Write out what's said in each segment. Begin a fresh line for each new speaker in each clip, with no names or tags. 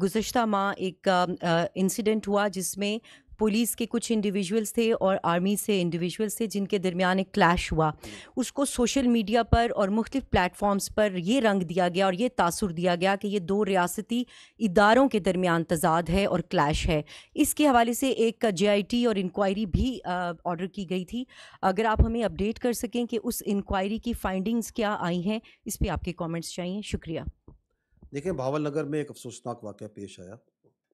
गुजशत माह एक इंसिडेंट हुआ जिसमें पुलिस के कुछ इंडिविजुअल्स थे और आर्मी से इंडिविजुअल्स थे जिनके दरमियान एक क्लैश हुआ हम्म। उसको सोशल मीडिया पर और मुख्तलिफ प्लेटफॉर्म्स पर यह रंग दिया गया और ये तासर दिया गया कि ये दो रियासती इदारों के दरमियान तजाद है और क्लैश है इसके हवाले से एक जे आई टी और इंक्वायरी भी ऑर्डर की गई थी अगर आप हमें अपडेट कर सकें कि उस इंक्वायरी की फाइंडिंग्स क्या आई हैं इस पर आपके कॉमेंट्स चाहिए शुक्रिया
देखें भावल नगर में एक अफसोसनाक वाक़ पेश आया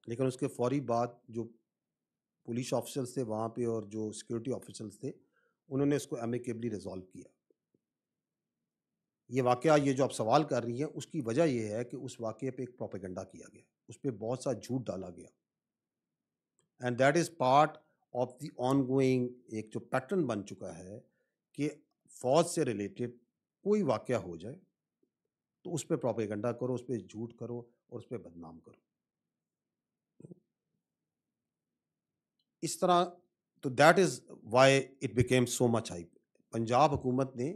लेकिन उसके फौरी बाद जो पुलिस ऑफिसर्स थे वहाँ पे और जो सिक्योरिटी ऑफिसर्स थे उन्होंने इसको एमिकेबली रिजॉल्व किया ये वाक़ ये जो आप सवाल कर रही हैं उसकी वजह यह है कि उस वाक़े पे एक प्रोपेगेंडा किया गया उस पर बहुत सा झूठ डाला गया and that is part of the ongoing एक जो पैटर्न बन चुका है कि फ़ौज से रिलेटेड कोई वाक़ हो जाए तो उस पर प्रॉपेगंडा करो उस पर झूठ करो और उस पर बदनाम करो इस तरह तो that is why it became so much high Punjab हुकूमत ने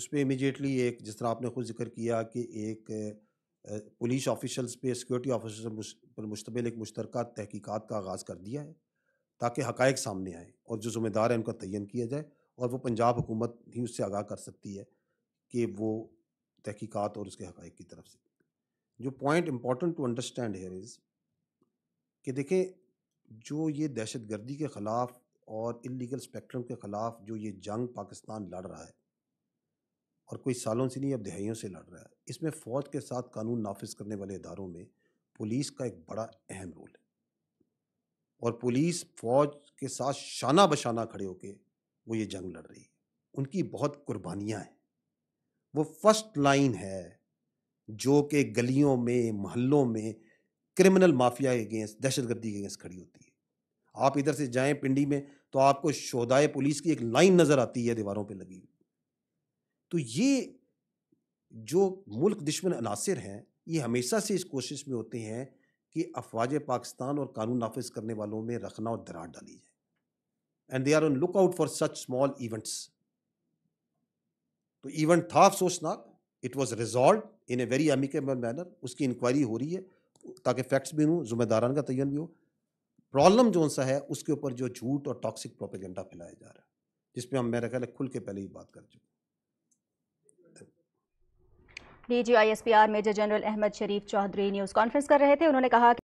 उस पर इमिजिएटली एक जिस तरह आपने खुद जिक्र किया कि एक पुलिस ऑफिशल्स पे सिक्योरिटी ऑफिसर पर मुश्तमिल एक मुश्तरक तहकीक़ात का आगाज़ कर दिया है ताकि हक़ सामने आए और जो ज़िम्मेदार हैं उनका तयन किया जाए और वो पंजाब हुकूमत ही उससे आगाह कर सकती है कि वो तहकीक़ात और उसके हक़ की तरफ से जो point important to understand here is कि देखें जो ये दहशत गर्दी के ख़िलाफ़ और इलीगल स्पेक्ट्रम के ख़िलाफ़ जो ये जंग पाकिस्तान लड़ रहा है और कोई सालों से नहीं अब दहाइयों से लड़ रहा है इसमें फ़ौज के साथ कानून नाफिज करने वाले इदारों में पुलिस का एक बड़ा अहम रोल है और पुलिस फ़ौज के साथ शाना बशाना खड़े होकर वो ये जंग लड़ रही है उनकी बहुत कुर्बानियाँ हैं वो फर्स्ट लाइन है जो कि गलियों में महलों में क्रिमिनल माफिया के अगेंस्ट दहशतगर्दी के अगेंस्ट खड़ी होती है आप इधर से जाएं पिंडी में तो आपको शोधाए पुलिस की एक लाइन नज़र आती है दीवारों पे लगी हुई तो ये जो मुल्क दुश्मन अनासर हैं ये हमेशा से इस कोशिश में होते हैं कि अफवाज पाकिस्तान और कानून नाफिज करने वालों में रखना और दरार डाली जाए and they are on look out for such small events तो इवन था अफसोसनाक it was resolved in a very amicable manner उसकी इंक्वायरी हो रही है ताकि फैक्ट्स भी हों जुम्मेदारान का तयन भी हो प्रॉब्लम जो सा है उसके ऊपर जो झूठ और टॉक्सिक प्रोपेगेंडा फैलाया जा रहा है जिसमें हम मेरा ख्याल खुल के पहले ही बात कर चुके
D G I S P R major general Ahmad Sharif Chaudhry news conference कर रहे थे उन्होंने कहा कि